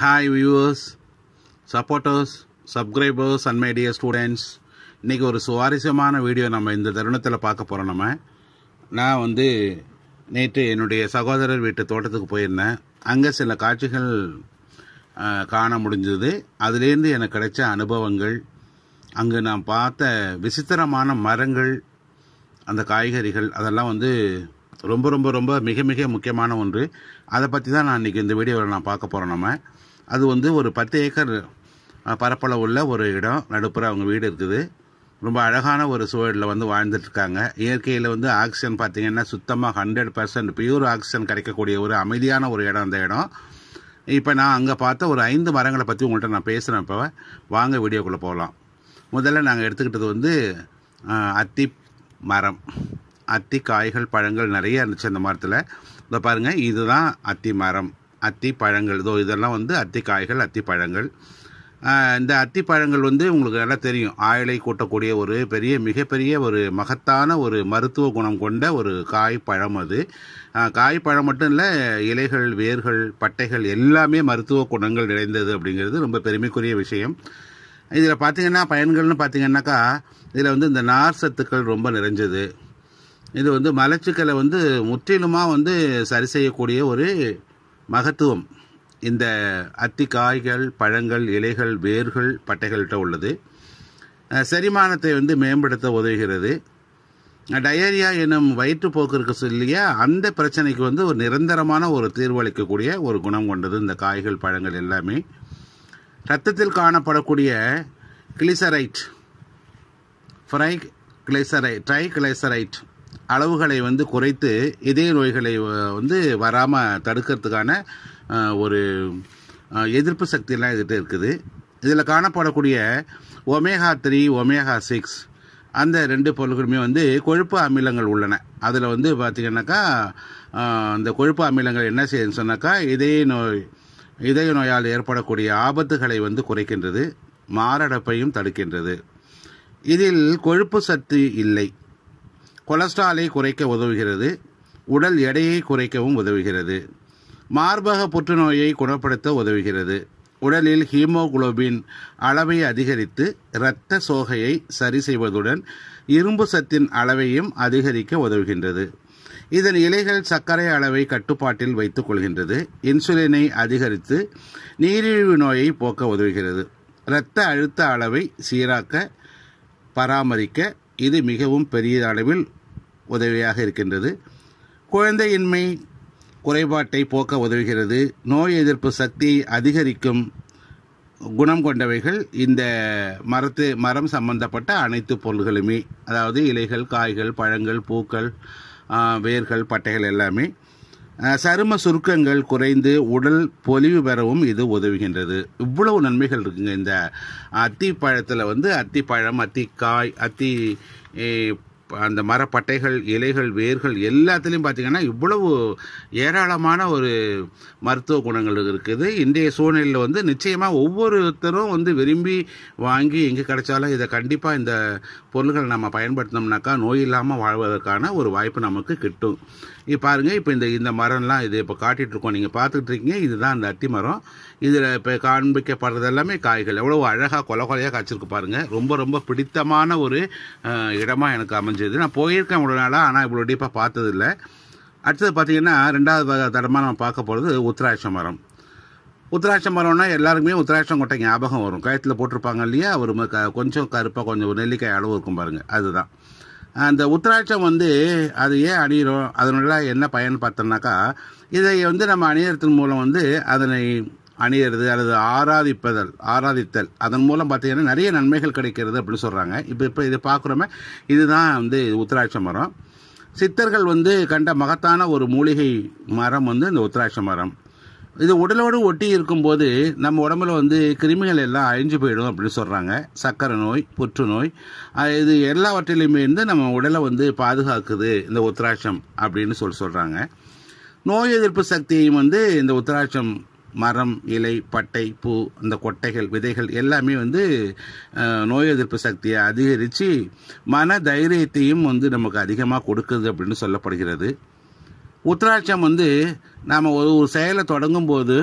hi viewers supporters subscribers and students இன்றைக்கி ஒரு சுவாரஸ்யமான வீடியோ நம்ம இந்த தருணத்தில் பார்க்க போகிறோம் நம்ம நான் வந்து நேற்று என்னுடைய சகோதரர் வீட்டு தோட்டத்துக்கு போயிருந்தேன் அங்கே சில காட்சிகள் காண முடிஞ்சது அதுலேருந்து எனக்கு கிடைச்ச அனுபவங்கள் அங்கு நான் பார்த்த விசித்திரமான மரங்கள் அந்த காய்கறிகள் அதெல்லாம் வந்து ரொம்ப ரொம்ப ரொம்ப மிக மிக முக்கியமான ஒன்று அதை பற்றி தான் நான் இன்றைக்கி இந்த வீடியோவில் நான் பார்க்க போகிறோம் நம்ம அது வந்து ஒரு பத்து ஏக்கர் பரப்பளவு உள்ள ஒரு இடம் நடுப்புற அவங்க வீடு இருக்குது ரொம்ப அழகான ஒரு சூழலில் வந்து வாழ்ந்துட்டுருக்காங்க இயற்கையில் வந்து ஆக்சிஜன் பார்த்திங்கன்னா சுத்தமாக ஹண்ட்ரட் பர்சன்ட் பியூர் ஆக்சிஜன் கிடைக்கக்கூடிய ஒரு அமைதியான ஒரு இடம் அந்த இடம் இப்போ நான் அங்கே பார்த்த ஒரு ஐந்து மரங்களை பற்றி உங்கள்கிட்ட நான் பேசுகிறேன் இப்போ வாங்க வீடியோக்குள்ளே போகலாம் முதல்ல நாங்கள் எடுத்துக்கிட்டது வந்து அத்தி மரம் அத்தி காய்கள் பழங்கள் நிறைய இருந்துச்சு அந்த மரத்தில் இதை பாருங்கள் இதுதான் அத்தி மரம் அத்தி பழங்கள் இதோ இதெல்லாம் வந்து அத்தி காய்கள் அத்தி பழங்கள் இந்த அத்தி பழங்கள் வந்து உங்களுக்கு நல்லா தெரியும் ஆயிலை கூட்டக்கூடிய ஒரு பெரிய மிகப்பெரிய ஒரு மகத்தான ஒரு மருத்துவ குணம் கொண்ட ஒரு காய் பழம் அது காய் பழம் மட்டும் இல்லை இலைகள் வேர்கள் பட்டைகள் எல்லாமே மருத்துவ குணங்கள் நிறைந்தது அப்படிங்கிறது ரொம்ப பெருமைக்குரிய விஷயம் இதில் பார்த்திங்கன்னா பயன்கள்னு பார்த்திங்கன்னாக்கா இதில் வந்து இந்த நார் சத்துக்கள் ரொம்ப நிறைஞ்சது இது வந்து மலச்சிக்கலை வந்து முற்றிலுமாக வந்து சரி செய்யக்கூடிய ஒரு மகத்துவம் இந்த அத்தி காய்கள் பழங்கள் இலைகள் வேர்கள் பட்டைகள்கிட்ட உள்ளது செரிமானத்தை வந்து மேம்படுத்த உதவுகிறது டயரியா எனும் வயிற்றுப்போக்கிற்கு சொல்லிய அந்த பிரச்சனைக்கு வந்து ஒரு நிரந்தரமான ஒரு தீர்வளிக்கக்கூடிய ஒரு குணம் கொண்டது இந்த காய்கள் பழங்கள் எல்லாமே ரத்தத்தில் காணப்படக்கூடிய கிளிசரைட் ஃப்ரை கிளைசரை ட்ரை கிளைசரைட் அளவுகளை வந்து குறைத்து இதய நோய்களை வந்து வராமல் தடுக்கிறதுக்கான ஒரு எதிர்ப்பு சக்தியெல்லாம் இதுகிட்ட இருக்குது இதில் காணப்படக்கூடிய ஒமேகா த்ரீ ஒமேகா சிக்ஸ் அந்த ரெண்டு பொருட்களுமே வந்து கொழுப்பு அமிலங்கள் உள்ளன அதில் வந்து பார்த்திங்கன்னாக்கா அந்த கொழுப்பு அமிலங்கள் என்ன செய்யுதுன்னு சொன்னாக்கா இதய நோய் இதய நோயால் ஏற்படக்கூடிய ஆபத்துகளை வந்து குறைக்கின்றது மாரடைப்பையும் தடுக்கின்றது இதில் கொழுப்பு சத்து இல்லை கொலஸ்ட்ராலை குறைக்க உதவுகிறது உடல் எடையை குறைக்கவும் உதவுகிறது மார்பக புற்றுநோயை குணப்படுத்த உதவுகிறது உடலில் ஹீமோகுளோபின் அளவை அதிகரித்து இரத்த சோகையை சரி செய்வதுடன் இரும்பு சத்தின் அளவையும் அதிகரிக்க உதவுகின்றது இதன் இலைகள் சர்க்கரை அளவை கட்டுப்பாட்டில் வைத்துக் கொள்கின்றது இன்சுலினை அதிகரித்து நீரிழிவு நோயை போக்க உதவுகிறது இரத்த அழுத்த அளவை சீராக்க பராமரிக்க இது மிகவும் பெரிய அளவில் உதவியாக இருக்கின்றது குழந்தையின்மை குறைபாட்டை போக்க உதவுகிறது நோய் எதிர்ப்பு சக்தியை அதிகரிக்கும் குணம் கொண்டவைகள் இந்த மரத்து மரம் சம்பந்தப்பட்ட அனைத்து பொருள்களுமே அதாவது இலைகள் காய்கள் பழங்கள் பூக்கள் வேர்கள் பட்டைகள் எல்லாமே சரும சுருக்கங்கள் குறைந்து உடல் பொலிவு பெறவும் இது உதவுகின்றது இவ்வளவு நன்மைகள் இருக்குங்க இந்த அத்தி பழத்தில் வந்து அத்திப்பழம் காய் அத்தி அந்த மரப்பட்டைகள் இலைகள் வேர்கள் எல்லாத்துலேயும் பார்த்திங்கன்னா இவ்வளவு ஏராளமான ஒரு மருத்துவ குணங்கள் இருக்குது இன்றைய சூழ்நிலையில் வந்து நிச்சயமாக ஒவ்வொருத்தரும் வந்து விரும்பி வாங்கி எங்கே கிடைச்சாலும் இதை கண்டிப்பாக இந்த பொருள்களை நம்ம பயன்படுத்தினோம்னாக்கா நோய் இல்லாமல் வாழ்வதற்கான ஒரு வாய்ப்பு நமக்கு கிட்டும் இது பாருங்கள் இப்போ இந்த இந்த மரம்லாம் இது இப்போ காட்டிகிட்ருக்கோம் நீங்கள் பார்த்துக்கிட்டு இருக்கீங்க இதுதான் அந்த அத்தி மரம் இதில் இப்போ காண்பிக்கப்படுறது எல்லாமே காய்கள் எவ்வளோ அழகாக கொலை கொலையாக காய்ச்சிருக்கு பாருங்கள் ரொம்ப ரொம்ப பிடித்தமான ஒரு இடமாக எனக்கு அமைஞ்சது நான் போயிருக்கேன் இவ்வளோ நாளாக ஆனால் இவ்வளோ டீப்பாக பார்த்ததில்லை அடுத்தது பார்த்திங்கன்னா ரெண்டாவது தடமாக நம்ம பார்க்க போகிறது உத்தராட்ச மரம் உத்தராட்ச மரம்னா எல்லாருக்குமே உத்தராட்சம் கொட்டை ஞாபகம் வரும் கயத்தில் போட்டிருப்பாங்க இல்லையா ஒரு கொஞ்சம் கருப்பாக கொஞ்சம் நெல்லிக்காய் அளவு இருக்கும் பாருங்கள் அதுதான் அந்த உத்திராட்சம் வந்து அது ஏன் அணியிறோம் அதனால என்ன பயன் பார்த்தோம்னாக்கா இதை வந்து நம்ம அணியறதன் மூலம் வந்து அதனை அணியிறது அல்லது ஆராதிப்பதல் ஆராதித்தல் அதன் மூலம் பார்த்தீங்கன்னா நிறைய நன்மைகள் கிடைக்கிறது அப்படின்னு சொல்கிறாங்க இப்போ இப்போ இதை பார்க்குறோமே இதுதான் வந்து உத்திராட்ச மரம் சித்தர்கள் வந்து கண்ட மகத்தான ஒரு மூலிகை மரம் வந்து இந்த உத்திராட்ச மரம் இது உடலோடு ஒட்டி இருக்கும்போது நம்ம உடம்புல வந்து கிருமிகள் எல்லாம் அழிஞ்சு போயிடும் அப்படின்னு சொல்கிறாங்க சர்க்கரை நோய் புற்றுநோய் இது எல்லாவற்றிலையுமே இருந்து நம்ம உடலை வந்து பாதுகாக்குது இந்த உத்திராட்சம் அப்படின்னு சொல்லி சொல்கிறாங்க நோய் எதிர்ப்பு சக்தியையும் வந்து இந்த உத்திராட்சம் மரம் இலை பட்டை பூ அந்த கொட்டைகள் விதைகள் எல்லாமே வந்து நோய் எதிர்ப்பு சக்தியை அதிகரித்து மன தைரியத்தையும் வந்து நமக்கு அதிகமாக கொடுக்குது அப்படின்னு சொல்லப்படுகிறது உத்தராட்சம் வந்து நாம் ஒரு ஒரு செயலை தொடங்கும்போது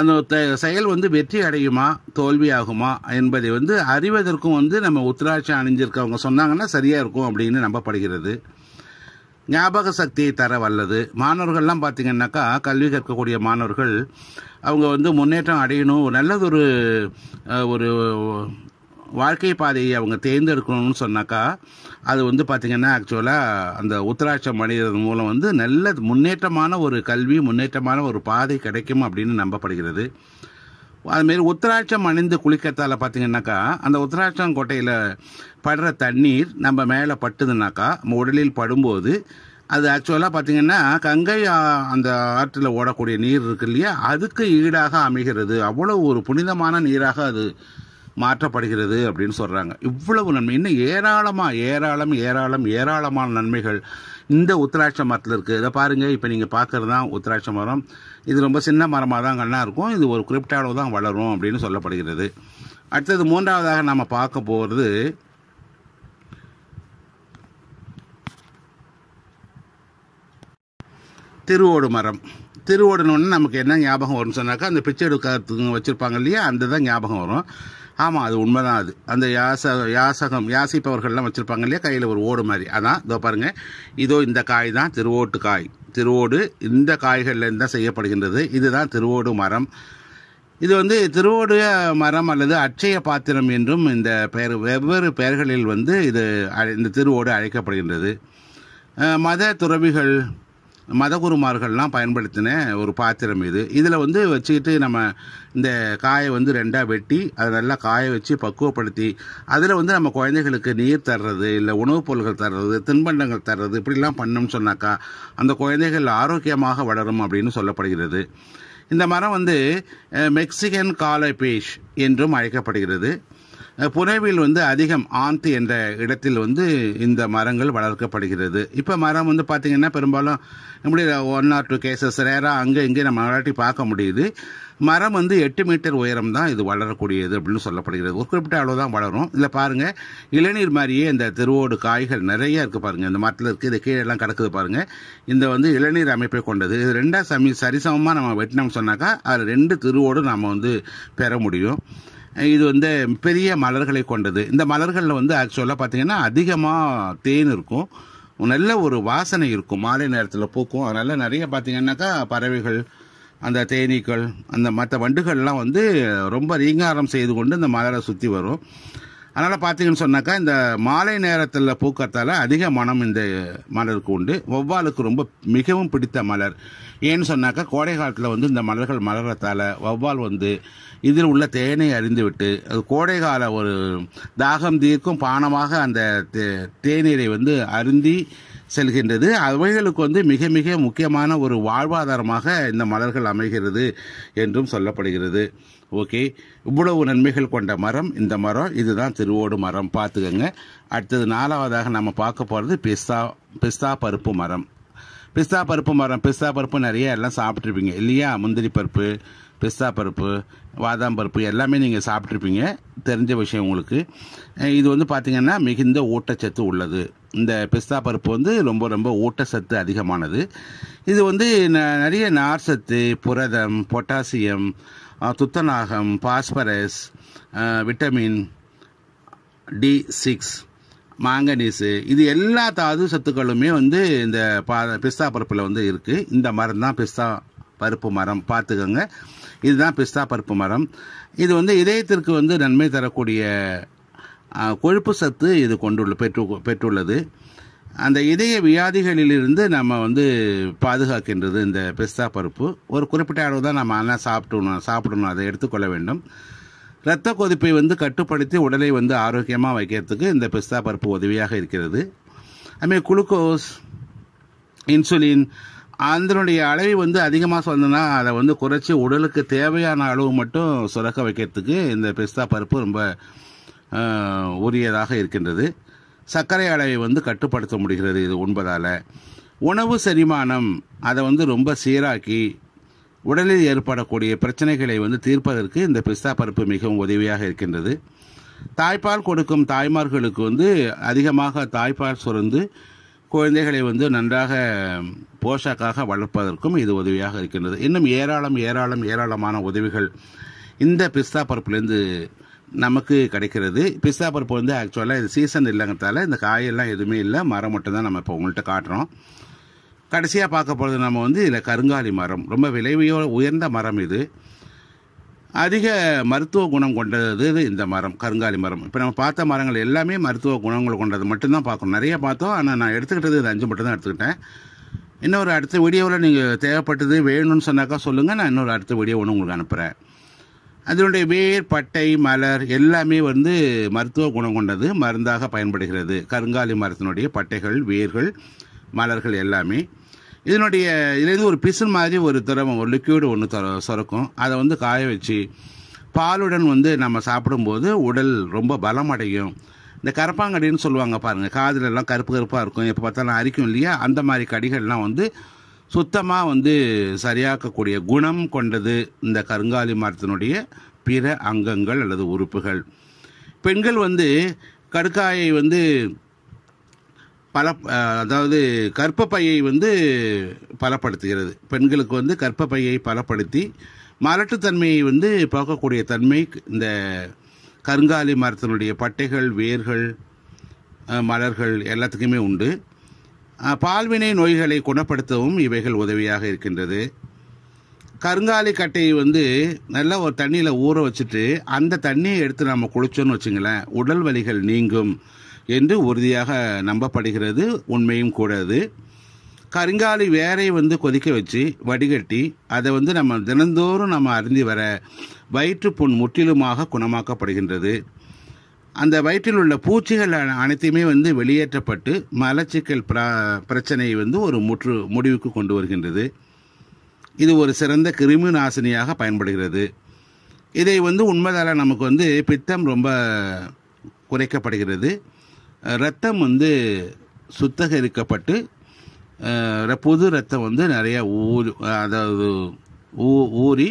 அந்த செயல் வந்து வெற்றி அடையுமா தோல்வி ஆகுமா என்பதை வந்து அறிவதற்கும் வந்து நம்ம உத்தராட்சம் அணிஞ்சிருக்கவங்க சொன்னாங்கன்னா சரியாக இருக்கும் அப்படின்னு நம்பப்படுகிறது ஞாபக சக்தியை தர வல்லது மாணவர்கள்லாம் பார்த்திங்கன்னாக்கா கல்வி கற்கக்கூடிய மாணவர்கள் அவங்க வந்து முன்னேற்றம் அடையணும் நல்லதொரு ஒரு வாழ்க்கை பாதையை அவங்க தேர்ந்தெடுக்கணும்னு சொன்னாக்கா அது வந்து பார்த்திங்கன்னா ஆக்சுவலாக அந்த உத்தராட்சம் அடைகிறது மூலம் வந்து நல்ல முன்னேற்றமான ஒரு கல்வி முன்னேற்றமான ஒரு பாதை கிடைக்கும் அப்படின்னு நம்பப்படுகிறது அதுமாரி உத்தராட்சம் அணிந்து குளிக்கத்தால் பார்த்திங்கனாக்கா அந்த உத்தராட்சம் கோட்டையில் படுற தண்ணீர் நம்ம மேலே பட்டுதுனாக்கா நம்ம உடலில் படும்போது அது ஆக்சுவலாக பார்த்திங்கன்னா கங்கை அந்த ஆற்றில் ஓடக்கூடிய நீர் இருக்கு இல்லையா அதுக்கு ஈடாக அமைகிறது அவ்வளோ ஒரு புனிதமான நீராக அது மாற்றப்படுகிறது அப்படின்னு சொல்கிறாங்க இவ்வளவு நன்மை இன்னும் ஏராளமாக ஏராளம் ஏராளம் ஏராளமான நன்மைகள் இந்த உத்திராட்ச மரத்தில் இருக்குது இதை பாருங்கள் இப்போ நீங்கள் பார்க்குறது தான் உத்திராட்ச மரம் இது ரொம்ப சின்ன மரமாக தான் கண்ணாக இருக்கும் இது ஒரு குறிப்பிட்ட அளவு தான் வளரும் அப்படின்னு சொல்லப்படுகிறது அடுத்தது மூன்றாவதாக நாம் பார்க்க போகிறது திருவோடு மரம் திருவோடணுன்னு நமக்கு என்ன ஞாபகம் வரும்னு சொன்னாக்கா அந்த பிச்சை எடுக்கிறதுக்கு வச்சுருப்பாங்க இல்லையா அந்த தான் ஞாபகம் வரும் ஆமாம் அது உண்மை தான் அது அந்த யாச யாசகம் யாசிப்பவர்கள்லாம் வச்சுருப்பாங்க இல்லையா கையில் ஒரு ஓடு மாதிரி அதான் இதோ பாருங்கள் இதோ இந்த காய் தான் திருவோட்டு காய் திருவோடு இந்த காய்கள்லேருந்து தான் செய்யப்படுகின்றது இதுதான் திருவோடு மரம் இது வந்து திருவோடு மரம் அல்லது அட்சய பாத்திரம் என்றும் இந்த பெயர் வெவ்வேறு பெயர்களில் வந்து இது இந்த திருவோடு அழைக்கப்படுகின்றது மத துறவிகள் மதகுருமார்கள்லாம் பயன்படுத்தின ஒரு பாத்திரம் இது இதில் வந்து வச்சுக்கிட்டு நம்ம இந்த காயை வந்து ரெண்டாக வெட்டி அதை நல்லா காய வச்சு பக்குவப்படுத்தி அதில் வந்து நம்ம குழந்தைகளுக்கு நீர் தர்றது இல்லை உணவுப் பொருள்கள் தர்றது தின்பண்டங்கள் தர்றது இப்படிலாம் பண்ணோம்னு சொன்னாக்கா அந்த குழந்தைகள் ஆரோக்கியமாக வளரும் அப்படின்னு சொல்லப்படுகிறது இந்த மரம் வந்து மெக்சிகன் காலபேஷ் என்றும் அழைக்கப்படுகிறது புனைவில் வந்து அதிகம் ஆந்த் என்ற இடத்தில் வந்து இந்த மரங்கள் வளர்க்கப்படுகிறது இப்போ மரம் வந்து பார்த்திங்கன்னா பெரும்பாலும் இப்படி ஒன் ஆர் டூ கேசஸ் ரேராக அங்கே இங்கே நம்ம மராட்டி பார்க்க முடியுது மரம் வந்து எட்டு மீட்டர் உயரம் தான் இது வளரக்கூடியது அப்படின்னு சொல்லப்படுகிறது ஒரு குறிப்பிட்ட அளவு தான் வளரும் இதில் பாருங்கள் இளநீர் மாதிரியே இந்த திருவோடு காய்கள் நிறைய இருக்குது பாருங்கள் இந்த மரத்தில் இருக்குது இது கீழெல்லாம் கிடக்குது பாருங்கள் இந்த வந்து இளநீர் அமைப்பை கொண்டது இது ரெண்டாக சமி சரிசமமாக நம்ம வெட்டினோம்னு சொன்னாக்கா அதில் ரெண்டு திருவோடு நம்ம வந்து பெற முடியும் இது வந்து பெரிய மலர்களை கொண்டது இந்த மலர்களில் வந்து ஆக்சுவலாக பார்த்திங்கன்னா அதிகமாக தேன் இருக்கும் நல்ல ஒரு வாசனை இருக்கும் மாலை நேரத்தில் பூக்கும் அதனால் நிறைய பார்த்தீங்கன்னாக்கா பறவைகள் அந்த தேனீக்கள் அந்த மற்ற வண்டுகள்லாம் வந்து ரொம்ப ரீங்காரம் செய்து கொண்டு இந்த மலரை சுற்றி வரும் அதனால் பார்த்தீங்கன்னு சொன்னாக்கா இந்த மாலை நேரத்தில் பூக்கத்தால் அதிக மனம் இந்த மலருக்கு உண்டு வௌவாலுக்கு ரொம்ப மிகவும் பிடித்த மலர் ஏன்னு சொன்னாக்கா கோடை காலத்தில் வந்து இந்த மலர்கள் மலர்றத்தால் வௌவால் வந்து இதில் உள்ள தேனை அறிந்துவிட்டு அது கோடை கால ஒரு தாகம் தீர்க்கும் பானமாக அந்த தேநீரை வந்து அருந்தி செல்கின்றது அவைகளுக்கு வந்து மிக மிக முக்கியமான ஒரு வாழ்வாதாரமாக இந்த மலர்கள் அமைகிறது என்றும் சொல்லப்படுகிறது ஓகே இவ்வளவு நன்மைகள் கொண்ட மரம் இந்த மரம் இதுதான் திருவோடு மரம் பார்த்துக்கோங்க அடுத்தது நாலாவதாக நம்ம பார்க்க போகிறது பிஸ்தா பிஸ்தா பருப்பு மரம் பிஸ்தா பருப்பு மரம் பிஸ்தா பருப்பு நிறைய எல்லாம் சாப்பிட்ருப்பீங்க இல்லையா முந்திரி பருப்பு பிஸ்தா பருப்பு வாதாம் பருப்பு எல்லாமே நீங்கள் சாப்பிட்ருப்பீங்க தெரிஞ்ச விஷயம் உங்களுக்கு இது வந்து பார்த்திங்கன்னா மிகுந்த ஊட்டச்சத்து உள்ளது இந்த பிஸ்தா பருப்பு வந்து ரொம்ப ரொம்ப ஊட்டச்சத்து அதிகமானது இது வந்து நிறைய சத்து புரதம் பொட்டாசியம் துத்தநாகம் phosphorus vitamin D six manganese இது எல்லா தாது சத்துக்களுமே வந்து இந்த பா பிஸ்தா பருப்பில் வந்து இருக்குது இந்த மரம் தான் பிஸ்தா பருப்பு மரம் பார்த்துக்கோங்க இதுதான் பிஸ்தா பருப்பு மரம் இது வந்து இதயத்திற்கு வந்து நன்மை தரக்கூடிய கொழுப்பு சத்து இது கொண்டுள்ள பெற்று பெற்றுள்ளது அந்த இதய வியாதிகளிலிருந்து நம்ம வந்து பாதுகாக்கின்றது இந்த பிஸ்தா பருப்பு ஒரு குறிப்பிட்ட அளவு தான் நம்ம ஆனால் சாப்பிடணும் சாப்பிடணும் அதை எடுத்துக்கொள்ள வேண்டும் இரத்த கொதிப்பை வந்து கட்டுப்படுத்தி உடலை வந்து ஆரோக்கியமாக வைக்கிறதுக்கு இந்த பிஸ்தா பருப்பு உதவியாக இருக்கிறது அதுமாதிரி குளுக்கோஸ் இன்சுலின் அதனுடைய அளவை வந்து அதிகமாக சொன்னால் அதை வந்து குறைச்சி உடலுக்கு தேவையான அளவு மட்டும் சுரக்க வைக்கிறதுக்கு இந்த பிஸ்தா பருப்பு ரொம்ப உரியதாக இருக்கின்றது சர்க்கரை அளவை வந்து கட்டுப்படுத்த முடிகிறது இது உண்பதால் உணவு செரிமானம் அதை வந்து ரொம்ப சீராக்கி உடலில் ஏற்படக்கூடிய பிரச்சனைகளை வந்து தீர்ப்பதற்கு இந்த பிஸ்தா பருப்பு மிகவும் உதவியாக இருக்கின்றது தாய்ப்பால் கொடுக்கும் தாய்மார்களுக்கு வந்து அதிகமாக தாய்ப்பால் சுரந்து குழந்தைகளை வந்து நன்றாக போஷாக்காக வளர்ப்பதற்கும் இது உதவியாக இருக்கின்றது இன்னும் ஏராளம் ஏராளம் ஏராளமான உதவிகள் இந்த பிஸ்தா பருப்புலேருந்து நமக்கு கிடைக்கிறது பிஸ்தா பருப்பு வந்து ஆக்சுவலாக இது சீசன் இல்லைங்கிறதால இந்த காயெல்லாம் எதுவுமே இல்லை மரம் மட்டும் தான் நம்ம இப்போ உங்கள்கிட்ட காட்டுறோம் கடைசியாக பார்க்க போகிறது நம்ம வந்து இதில் கருங்காலி மரம் ரொம்ப விலைவையோ உயர்ந்த மரம் இது அதிக மருத்துவ குணம் கொண்டது இந்த மரம் கருங்காலி மரம் இப்போ நம்ம பார்த்த மரங்கள் எல்லாமே மருத்துவ குணங்கள் கொண்டது மட்டும்தான் பார்க்கணும் நிறைய பார்த்தோம் ஆனால் நான் எடுத்துக்கிட்டது இது அஞ்சு மட்டும் தான் எடுத்துக்கிட்டேன் இன்னொரு அடுத்த வீடியோவில் நீங்கள் தேவைப்பட்டது வேணும்னு சொன்னாக்கா சொல்லுங்கள் நான் இன்னொரு அடுத்த வீடியோ ஒன்று உங்களுக்கு அனுப்புகிறேன் அதனுடைய வேர் பட்டை மலர் எல்லாமே வந்து மருத்துவ குணம் கொண்டது மருந்தாக பயன்படுகிறது கருங்காலி மரத்தினுடைய பட்டைகள் வேர்கள் மலர்கள் எல்லாமே இதனுடைய இதுலேருந்து ஒரு பிசு மாதிரி ஒரு திரவம் ஒரு லிக்யூடு ஒன்று தர சுரக்கும் அதை வந்து காய வச்சு பாலுடன் வந்து நம்ம சாப்பிடும்போது உடல் ரொம்ப பலம் அடையும் இந்த கரப்பாங்கடின்னு சொல்லுவாங்க பாருங்கள் காதில் எல்லாம் கருப்பு கருப்பாக இருக்கும் எப்போ பார்த்தாலும் அரிக்கும் இல்லையா அந்த மாதிரி கடிகள்லாம் வந்து சுத்தமாக வந்து சரியாக்கக்கூடிய குணம் கொண்டது இந்த கருங்காலி மரத்தினுடைய பிற அங்கங்கள் அல்லது உறுப்புகள் பெண்கள் வந்து கடுக்காயை வந்து பல அதாவது கற்பப்பையை வந்து பலப்படுத்துகிறது பெண்களுக்கு வந்து கற்பப்பையை பலப்படுத்தி மலட்டுத்தன்மையை வந்து போக்கக்கூடிய தன்மை இந்த கருங்காலி மரத்தினுடைய பட்டைகள் வேர்கள் மலர்கள் எல்லாத்துக்குமே உண்டு பால்வினை நோய்களை குணப்படுத்தவும் இவைகள் உதவியாக இருக்கின்றது கருங்காலி கட்டையை வந்து நல்லா ஒரு தண்ணியில் ஊற வச்சுட்டு அந்த தண்ணியை எடுத்து நம்ம குளிச்சோன்னு வச்சுங்களேன் உடல் வலிகள் நீங்கும் என்று உறுதியாக நம்பப்படுகிறது உண்மையும் கூட அது கருங்காலி வேரை வந்து கொதிக்க வச்சு வடிகட்டி அதை வந்து நம்ம தினந்தோறும் நம்ம அருந்தி வர வயிற்றுப்புண் முற்றிலுமாக குணமாக்கப்படுகின்றது அந்த வயிற்றில் உள்ள பூச்சிகள் அனைத்தையுமே வந்து வெளியேற்றப்பட்டு மலச்சிக்கல் பிரச்சனையை வந்து ஒரு முற்று முடிவுக்கு கொண்டு வருகின்றது இது ஒரு சிறந்த கிருமி நாசினியாக பயன்படுகிறது இதை வந்து உண்மைதால் நமக்கு வந்து பித்தம் ரொம்ப குறைக்கப்படுகிறது ரத்தம் வந்து சுத்தகரிக்கப்பட்டு புது ரத்தம் வந்து நிறையா ஊ அதாவது ஊ ஊறி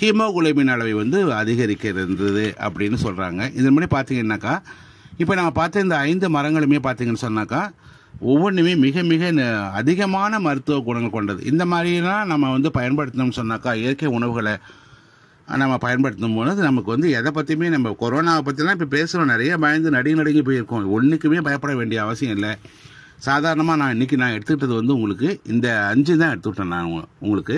ஹீமோகுளோபின் அளவை வந்து அதிகரிக்கிறது அப்படின்னு சொல்கிறாங்க இதன் மாதிரி பார்த்தீங்கன்னாக்கா இப்போ நம்ம பார்த்த இந்த ஐந்து மரங்களுமே பார்த்தீங்கன்னு சொன்னாக்கா ஒவ்வொன்றுமே மிக மிக அதிகமான மருத்துவ குணங்கள் கொண்டது இந்த மாதிரிலாம் நம்ம வந்து பயன்படுத்தணும்னு சொன்னாக்கா இயற்கை உணவுகளை நம்ம பயன்படுத்தும் போது நமக்கு வந்து எதை பற்றியுமே நம்ம கொரோனாவை பற்றிலாம் இப்போ பேசுகிறோம் நிறைய பயந்து நடுங்கி நடுங்கி போயிருக்கோம் ஒன்றுக்குமே பயப்பட வேண்டிய அவசியம் இல்லை சாதாரணமாக நான் இன்றைக்கி நான் எடுத்துக்கிட்டது வந்து உங்களுக்கு இந்த அஞ்சு தான் எடுத்துக்கிட்டேன் நான் உங்களுக்கு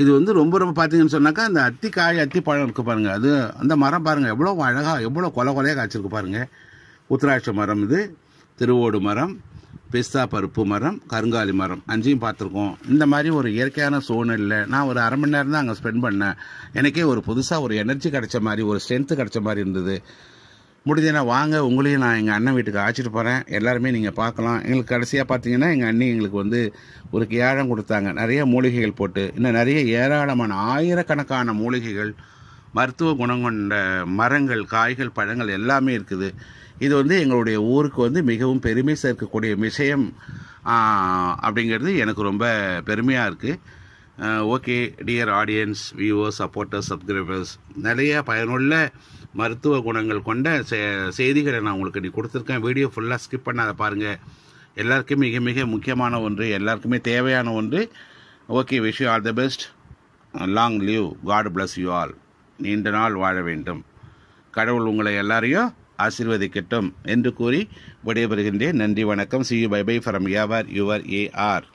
இது வந்து ரொம்ப ரொம்ப பார்த்தீங்கன்னு சொன்னாக்கா அந்த அத்தி காய் அத்தி பழம் இருக்குது பாருங்கள் அது அந்த மரம் பாருங்கள் எவ்வளோ அழகாக எவ்வளோ கொலை கொலையாக காய்ச்சிருக்கு பாருங்கள் உத்திராட்ச மரம் இது திருவோடு மரம் பிஸ்தா பருப்பு மரம் கருங்காலி மரம் அஞ்சையும் பார்த்துருக்கோம் இந்த மாதிரி ஒரு இயற்கையான சூழ்நிலை நான் ஒரு அரை மணி நேரம் தான் அங்கே ஸ்பெண்ட் பண்ணேன் எனக்கே ஒரு புதுசாக ஒரு எனர்ஜி கிடைச்ச மாதிரி ஒரு ஸ்ட்ரென்த்து கிடைச்ச மாதிரி இருந்தது முடிஞ்சதுன்னா வாங்க உங்களையும் நான் எங்கள் அண்ணன் வீட்டுக்கு அழைச்சிட்டு போகிறேன் எல்லாருமே நீங்கள் பார்க்கலாம் எங்களுக்கு கடைசியாக பார்த்தீங்கன்னா எங்கள் அண்ணி எங்களுக்கு வந்து ஒரு கேழம் கொடுத்தாங்க நிறைய மூலிகைகள் போட்டு இன்னும் நிறைய ஏராளமான ஆயிரக்கணக்கான மூலிகைகள் மருத்துவ குணம் கொண்ட மரங்கள் காய்கள் பழங்கள் எல்லாமே இருக்குது இது வந்து எங்களுடைய ஊருக்கு வந்து மிகவும் பெருமை சேர்க்கக்கூடிய விஷயம் அப்படிங்கிறது எனக்கு ரொம்ப பெருமையாக இருக்குது okay dear audience viewer supporters subscribers நிறைய பயனுள்ள மருத்துவ குணங்கள் கொண்ட செய்திகளை நான் உங்களுக்கு நீ கொடுத்துருக்கேன் வீடியோ ஃபுல்லாக ஸ்கிப் பண்ணாத பாருங்கள் எல்லாருக்கும் மிக மிக முக்கியமான ஒன்று எல்லாருக்குமே தேவையான ஒன்று okay wish you all the best long live God bless you all நீண்ட நாள் வாழ வேண்டும் கடவுள் உங்களை எல்லாரையும் ஆசிர்வதிக்கட்டும் என்று கூறி விடைபெறுகின்றேன் நன்றி வணக்கம் see you bye bye from your your AR